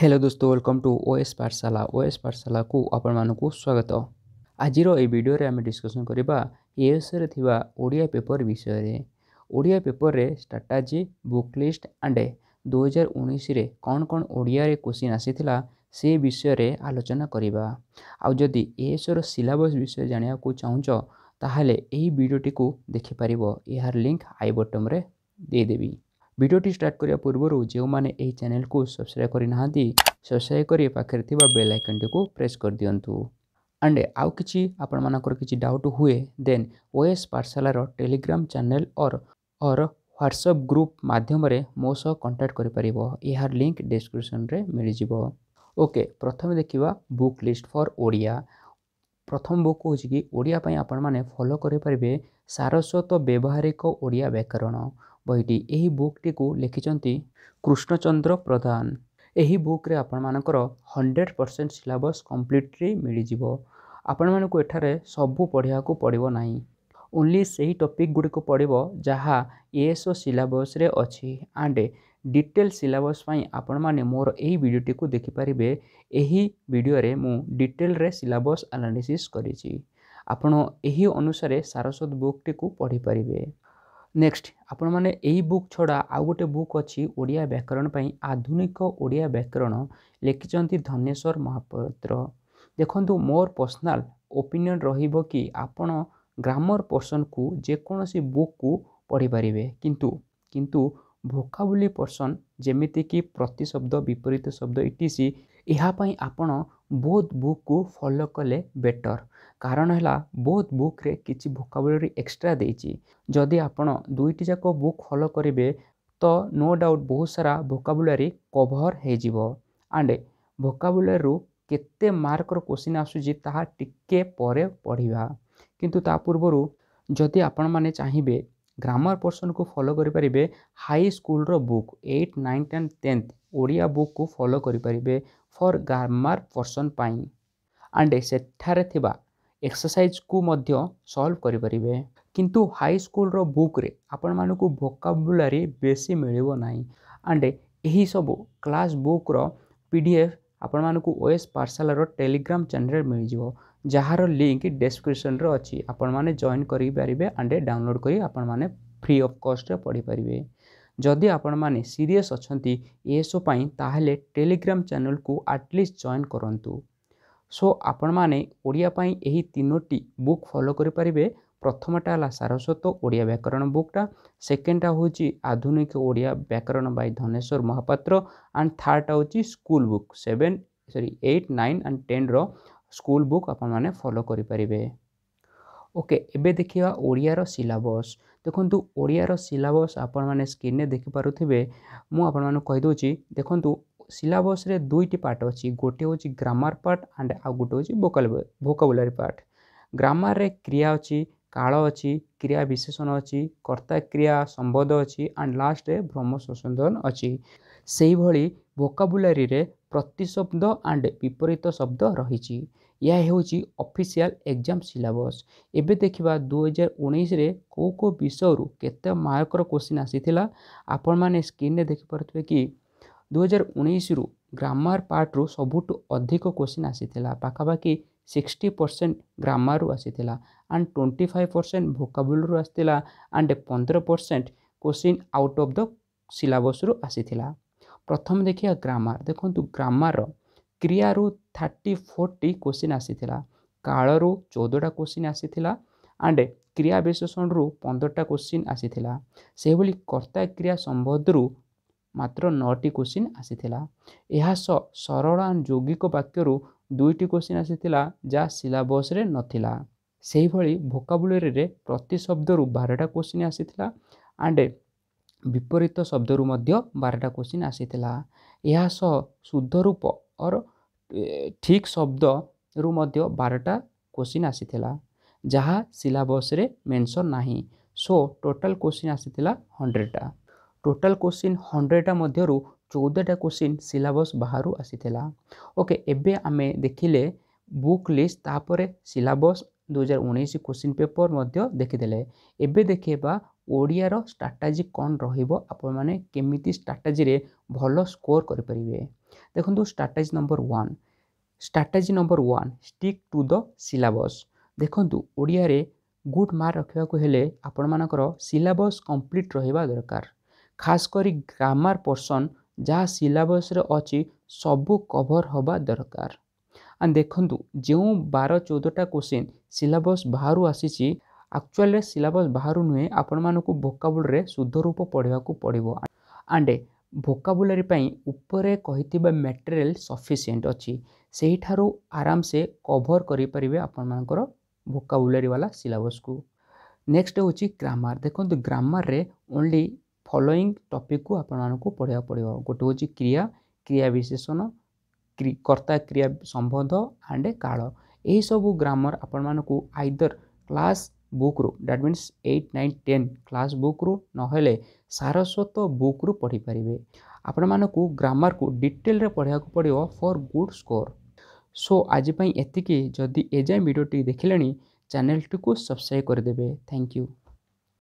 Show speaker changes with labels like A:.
A: hello ଦୋସ୍ତ welcome to O S Pathshala O S ପାଠଶାଳାକୁ ଆପଣମାନଙ୍କୁ ସ୍ୱାଗତ ଆଜିର ଏହି ଭିଡ଼ିଓରେ ଆମେ ଡିସ୍କସନ୍ କରିବା ଏଏସ୍ଏରେ ଥିବା ଓଡ଼ିଆ ପେପର ବିଷୟରେ ଓଡ଼ିଆ ପେପରରେ ଷ୍ଟ୍ରାଟାଜି ବୁକ୍ ଲିଷ୍ଟ ଆଣ୍ଡ ଦୁଇହଜାର ଉଣେଇଶରେ କ'ଣ କ'ଣ ଓଡ଼ିଆରେ କୋଶ୍ଚିନ୍ ଆସିଥିଲା ସେ ବିଷୟରେ ଆଲୋଚନା କରିବା ଆଉ ଯଦି ଏଏସ୍ଓର ସିଲାବସ୍ ବିଷୟରେ ଜାଣିବାକୁ ଚାହୁଁଛ ତାହେଲେ ଏହି ଭିଡ଼ିଓଟିକୁ ଦେଖିପାରିବ ଏହାର ଲିଙ୍କ୍ ଆଇ ବଟମ୍ରେ ଦେଇଦେବି ভিডিওটি স্টার্ট করিয়া পূর্বর যেও মানে এই চ্যানেল কো সাবস্ক্রাইব করি নাতি সসায় করি পাখির তিবা বেল আইকনটি কো প্রেস কর দিওনতু এন্ড আউ কিচি আপন মানা কর কিচি ডাউট হুয়ে দেন ওএস পারসালার টেলিগ্রাম চ্যানেল অর অর হোয়াটসঅ্যাপ গ্রুপ মাধ্যম রে মোসো কন্টাক্ট করি পারিবো ইহার লিংক ডেসক্রিপশন রে মিড়িজিবো ওকে প্রথম দেখিবা বুক লিস্ট ফর ওড়িয়া প্রথম বক হ জি কি ওড়িয়া পাই আপন মানে ফলো করি পারিবে সরস্বত ব্যবহারিক ওড়িয়া ব্যাকরণ ବହିଟି ଏହି ବୁକ୍ଟିକୁ ଲେଖିଛନ୍ତି କୃଷ୍ଣଚନ୍ଦ୍ର ପ୍ରଧାନ ଏହି ବୁକ୍ରେ ଆପଣମାନଙ୍କର ହଣ୍ଡ୍ରେଡ଼୍ ପରସେଣ୍ଟ ସିଲାବସ୍ କମ୍ପ୍ଲିଟ୍ଲି ମିଳିଯିବ ଆପଣମାନଙ୍କୁ ଏଠାରେ ସବୁ ପଢ଼ିବାକୁ ପଡ଼ିବ ନାହିଁ ଓନ୍ଲି ସେହି ଟପିକ୍ ଗୁଡ଼ିକୁ ପଡ଼ିବ ଯାହା ଏଏସ୍ଓ ସିଲାବସ୍ରେ ଅଛି ଆଣ୍ଡ ଡିଟେଲ୍ ସିଲାବସ୍ ପାଇଁ ଆପଣମାନେ ମୋର ଏହି ଭିଡ଼ିଓଟିକୁ ଦେଖିପାରିବେ ଏହି ଭିଡ଼ିଓରେ ମୁଁ ଡିଟେଲ୍ରେ ସିଲାବସ୍ ଆନାଲିସିସ୍ କରିଛି ଆପଣ ଏହି ଅନୁସାରେ ସାରସ୍ୱତ ବୁକ୍ଟିକୁ ପଢ଼ିପାରିବେ ନେକ୍ସଟ ଆପଣମାନେ ଏହି ବୁକ୍ ଛଡ଼ା ଆଉ ଗୋଟେ ବୁକ୍ ଅଛି ଓଡ଼ିଆ ବ୍ୟାକରଣ ପାଇଁ ଆଧୁନିକ ଓଡ଼ିଆ ବ୍ୟାକରଣ ଲେଖିଛନ୍ତି ଧନେଶ୍ୱର ମହାପାତ୍ର ଦେଖନ୍ତୁ ମୋର ପର୍ସନାଲ୍ ଓପିନିଅନ୍ ରହିବ କି ଆପଣ ଗ୍ରାମର ପର୍ସନକୁ ଯେକୌଣସି ବୁକ୍କୁ ପଢ଼ିପାରିବେ କିନ୍ତୁ କିନ୍ତୁ ଭୋକାବୁଲି ପର୍ସନ୍ ଯେମିତିକି ପ୍ରତିଶବ୍ଦ ବିପରୀତ ଶବ୍ଦ ଇଟିସି ଏହା ପାଇଁ ଆପଣ ବୋଥ୍ ବୁକ୍କୁ ଫଲୋ କଲେ ବେଟର୍ କାରଣ ହେଲା ବୋଥ୍ ବୁକ୍ରେ କିଛି ଭୋକାବୁଲାରୀ ଏକ୍ସଟ୍ରା ଦେଇଛି ଯଦି ଆପଣ ଦୁଇଟି ଯାକ ବୁକ୍ ଫଲୋ କରିବେ ତ ନୋ ଡାଉଟ୍ ବହୁତ ସାରା ଭୋକାବୁଲାରୀ କଭର୍ ହେଇଯିବ ଆଣ୍ଡ ଭୋକାବୁଲାରୀରୁ କେତେ ମାର୍କର କୋଶ୍ଚିନ୍ ଆସୁଛି ତାହା ଟିକେ ପରେ ପଢ଼ିବା କିନ୍ତୁ ତା ପୂର୍ବରୁ ଯଦି ଆପଣମାନେ ଚାହିଁବେ ଗ୍ରାମର ପୋର୍ସନକୁ ଫଲୋ କରିପାରିବେ ହାଇ ସ୍କୁଲର book eight ninth and tenth Odia ବୁକ୍କୁ ଫଲୋ କରିପାରିବେ ଫର୍ ଗ୍ରାମାର ପୋର୍ସନ୍ ପାଇଁ ଆଣ୍ଡ ସେଠାରେ ଥିବା ଏକ୍ସରସାଇଜ୍କୁ ମଧ୍ୟ ସଲ୍ଭ କରିପାରିବେ କିନ୍ତୁ ହାଇସ୍କୁଲର ବୁକ୍ରେ ଆପଣମାନଙ୍କୁ ଭୋକାବୁଲାରୀ ବେଶୀ ମିଳିବ ନାହିଁ ଆଣ୍ଡ ଏହିସବୁ କ୍ଲାସ୍ ବୁକ୍ର ପି ଡି ଏଫ୍ ଆପଣମାନଙ୍କୁ ଓଏସ୍ ପାର୍ସାଲର ଟେଲିଗ୍ରାମ୍ ଚ୍ୟାନେଲ୍ରେ ମିଳିଯିବ ଯାହାର ଲିଙ୍କ୍ ଡେସ୍କ୍ରିପସନ୍ରେ ଅଛି ଆପଣମାନେ ଜଏନ୍ କରିପାରିବେ ଆଣ୍ଡ ଡାଉନଲୋଡ଼୍ କରି ଆପଣମାନେ ଫ୍ରି ଅଫ୍ କଷ୍ଟରେ ପଢ଼ିପାରିବେ ଯଦି ଆପଣମାନେ ସିରିୟସ୍ ଅଛନ୍ତି ଏସବୁ ପାଇଁ ତାହେଲେ ଟେଲିଗ୍ରାମ୍ ଚ୍ୟାନେଲ୍କୁ ଆଟଲିଷ୍ଟ ଜଏନ୍ କରନ୍ତୁ ସୋ ଆପଣମାନେ ଓଡ଼ିଆ ପାଇଁ ଏହି ତିନୋଟି ବୁକ୍ ଫଲୋ କରିପାରିବେ ପ୍ରଥମଟା ହେଲା ସାରସ୍ୱତ ଓଡ଼ିଆ ବ୍ୟାକରଣ ବୁକ୍ଟା ସେକେଣ୍ଡଟା ହେଉଛି ଆଧୁନିକ ଓଡ଼ିଆ ବ୍ୟାକରଣ ବାଇ ଧନେଶ୍ୱର ମହାପାତ୍ର ଆଣ୍ଡ ଥାର୍ଡ଼ଟା ହେଉଛି school book seven sorry eight nine and ଟେନ୍ର ସ୍କୁଲ ବୁକ୍ ଆପଣମାନେ ଫଲୋ କରିପାରିବେ ଓକେ ଏବେ ଦେଖିବା ଓଡ଼ିଆର ସିଲାବସ୍ ଦେଖନ୍ତୁ ଓଡ଼ିଆର ସିଲାବସ୍ ଆପଣମାନେ ସ୍କ୍ରିନ୍ରେ ଦେଖିପାରୁଥିବେ ମୁଁ ଆପଣମାନଙ୍କୁ କହିଦେଉଛି ଦେଖନ୍ତୁ ସିଲାବସ୍ରେ ଦୁଇଟି ପାର୍ଟ ଅଛି ଗୋଟିଏ ହେଉଛି ଗ୍ରାମାର ପାର୍ଟ ଆଣ୍ଡ ଆଉ ଗୋଟିଏ ହେଉଛି ଭୋକାଲ ଭୋକାବୁଲାରୀ ପାର୍ଟ ଗ୍ରାମାରରେ କ୍ରିୟା ଅଛି କାଳ ଅଛି କ୍ରିୟା ବିଶେଷଣ ଅଛି କର୍ତ୍ତା କ୍ରିୟା ସମ୍ବନ୍ଧ ଅଛି ଆଣ୍ଡ ଲାଷ୍ଟରେ ଭ୍ରମ ସଂଶୋଧନ ଅଛି ସେହିଭଳି ଭୋକାବୁଲାରୀରେ ପ୍ରତିଶବ୍ଦ ଆଣ୍ଡ ବିପରୀତ ଶବ୍ଦ ରହିଛି ଏହା ହେଉଛି ଅଫିସିଆଲ ଏକ୍ଜାମ୍ ସିଲାବସ୍ ଏବେ ଦେଖିବା ଦୁଇହଜାର ଉଣେଇଶରେ କେଉଁ କେଉଁ ବିଷୟରୁ କେତେ ମାର୍କର କୋଶ୍ଚିନ୍ ଆସିଥିଲା ଆପଣମାନେ ସ୍କ୍ରିନ୍ରେ ଦେଖିପାରୁଥିବେ କି ଦୁଇହଜାର ଉଣେଇଶରୁ ଗ୍ରାମାର ପାର୍ଟରୁ ସବୁଠୁ ଅଧିକ କୋଶ୍ଚିନ୍ ଆସିଥିଲା ପାଖାପାଖି ସିକ୍ସଟି ପରସେଣ୍ଟ ଗ୍ରାମାରରୁ ଆସିଥିଲା ଆଣ୍ଡ ଟ୍ୱେଣ୍ଟି ଫାଇଭ୍ ପରସେଣ୍ଟ ଭୋକାବୁଲରୁ ଆସିଥିଲା ଆଣ୍ଡ ପନ୍ଦର percent question out of the ସିଲାବସ୍ରୁ ଆସିଥିଲା ପ୍ରଥମେ ଦେଖିବା ଗ୍ରାମାର ଦେଖନ୍ତୁ ଗ୍ରାମାର କ୍ରିୟାରୁ ଥାର୍ଟି ଫୋର୍ଟି କୋଶ୍ଚିନ୍ ଆସିଥିଲା କାଳରୁ ଚଉଦଟା କୋଶ୍ଚିନ୍ ଆସିଥିଲା ଆଣ୍ଡ କ୍ରିୟା ବିଶେଷଣରୁ ପନ୍ଦରଟା କୋଶ୍ଚିନ୍ ଆସିଥିଲା ସେହିଭଳି କର୍ତ୍ତା କ୍ରିୟା ସମ୍ବନ୍ଧରୁ ମାତ୍ର ନଅଟି କୋଶ୍ଚିନ୍ ଆସିଥିଲା ଏହା ସହ ସରଳ ଆଣ୍ଡ ଯୌଗିକ ବାକ୍ୟରୁ ଦୁଇଟି କୋଶ୍ଚିନ୍ ଆସିଥିଲା ଯାହା ସିଲାବସ୍ରେ ନଥିଲା ସେହିଭଳି ଭୋକାବୁଲରିରେ ପ୍ରତି ଶବ୍ଦରୁ ବାରଟା କୋଶ୍ଚିନ୍ ଆସିଥିଲା ଆଣ୍ଡ ବିପରୀତ ଶବ୍ଦରୁ ମଧ୍ୟ ବାରଟା କୋଶ୍ଚିନ୍ ଆସିଥିଲା ଏହା ସହ ଶୁଦ୍ଧ ରୂପ ଅର୍ ଠିକ୍ ଶବ୍ଦରୁ ମଧ୍ୟ ବାରଟା କୋଶ୍ଚିନ୍ ଆସିଥିଲା ଯାହା ସିଲାବସ୍ରେ ମେନ୍ସନ୍ ନାହିଁ ସୋ ଟୋଟାଲ୍ କୋଶ୍ଚିନ୍ ଆସିଥିଲା ହଣ୍ଡ୍ରେଡ଼ଟା ଟୋଟାଲ୍ କୋଶ୍ଚିନ୍ ହଣ୍ଡ୍ରେଡ଼ଟା ମଧ୍ୟରୁ ଚଉଦଟା କୋଶ୍ଚିନ୍ ସିଲାବସ୍ ବାହାରୁ ଆସିଥିଲା ଓକେ ଏବେ ଆମେ ଦେଖିଲେ ବୁକ୍ ଲିଷ୍ଟ ତାପରେ ସିଲାବସ୍ ଦୁଇହଜାର ଉଣେଇଶ କୋଶ୍ଚିନ୍ ପେପର୍ ମଧ୍ୟ ଦେଖିଦେଲେ ଏବେ ଦେଖିବା ଓଡ଼ିଆର ଷ୍ଟ୍ରାଟାଜି କ'ଣ ରହିବ ଆପଣମାନେ କେମିତି ଷ୍ଟ୍ରାଟାଜିରେ ଭଲ ସ୍କୋର କରିପାରିବେ ଦେଖନ୍ତୁ strategy number one strategy number one stick to the syllabus ଦେଖନ୍ତୁ ଓଡ଼ିଆରେ ଗୁଡ୍ ମାର୍କ ରଖିବାକୁ ହେଲେ ଆପଣମାନଙ୍କର ସିଲାବସ୍ କମ୍ପ୍ଲିଟ୍ ରହିବା ଦରକାର ଖାସ କରି ଗ୍ରାମାର ପର୍ସନ୍ ଯାହା ସିଲାବସ୍ରେ ଅଛି ସବୁ କଭର୍ ହେବା ଦରକାର ଆଣ୍ଡ ଦେଖନ୍ତୁ ଯେଉଁ ବାର ଚଉଦଟା କୋଶ୍ଚିନ୍ ସିଲାବସ୍ ବାହାରୁ ଆସିଛି ଆକ୍ଚୁଆଲରେ ସିଲାବସ୍ ବାହାରୁ ନୁହେଁ ଆପଣମାନଙ୍କୁ ଭୋକାବୁଲରେ ଶୁଦ୍ଧ ରୂପ ପଢ଼ିବାକୁ ପଡ଼ିବ ଆଣ୍ଡ ଭୋକାବୁଲାରୀ ପାଇଁ ଉପରେ କହିଥିବା ମେଟେରିଆଲ ସଫିସିଏଣ୍ଟ ଅଛି ସେହିଠାରୁ ଆରାମସେ କଭର୍ କରିପାରିବେ ଆପଣମାନଙ୍କର ଭୋକାବୁଲାରୀ ବାଲା ସିଲାବସ୍କୁ ନେକ୍ସଟ୍ ହେଉଛି ଗ୍ରାମାର ଦେଖନ୍ତୁ ଗ୍ରାମାରରେ ଓନ୍ଲି ଫଲୋଇଂ ଟପିକ୍କୁ ଆପଣମାନଙ୍କୁ ପଢ଼ିବାକୁ ପଡ଼ିବ ଗୋଟେ ହେଉଛି କ୍ରିୟା କ୍ରିୟା ବିଶେଷଣ କର୍ତ୍ତା କ୍ରିୟା ସମ୍ବନ୍ଧ ଆଣ୍ଡ କାଳ ଏହିସବୁ ଗ୍ରାମର ଆପଣମାନଙ୍କୁ ଆଇଦର କ୍ଲାସ୍ ବୁକ୍ରୁ that means eight nine ten class ବୁକ୍ରୁ ନହେଲେ ସାରସ୍ୱତ ବୁକ୍ରୁ ପଢ଼ିପାରିବେ ଆପଣମାନଙ୍କୁ ଗ୍ରାମାରକୁ ଡିଟେଲ୍ରେ ପଢ଼ିବାକୁ ପଡ଼ିବ ଫର୍ ଗୁଡ଼୍ ସ୍କୋର୍ ସୋ ଆଜି ପାଇଁ ଏତିକି ଯଦି ଏଯାଏଁ ଭିଡ଼ିଓଟି ଦେଖିଲେଣି ଚ୍ୟାନେଲ୍ଟିକୁ ସବସ୍କ୍ରାଇବ୍ କରିଦେବେ ଥ୍ୟାଙ୍କ ୟୁ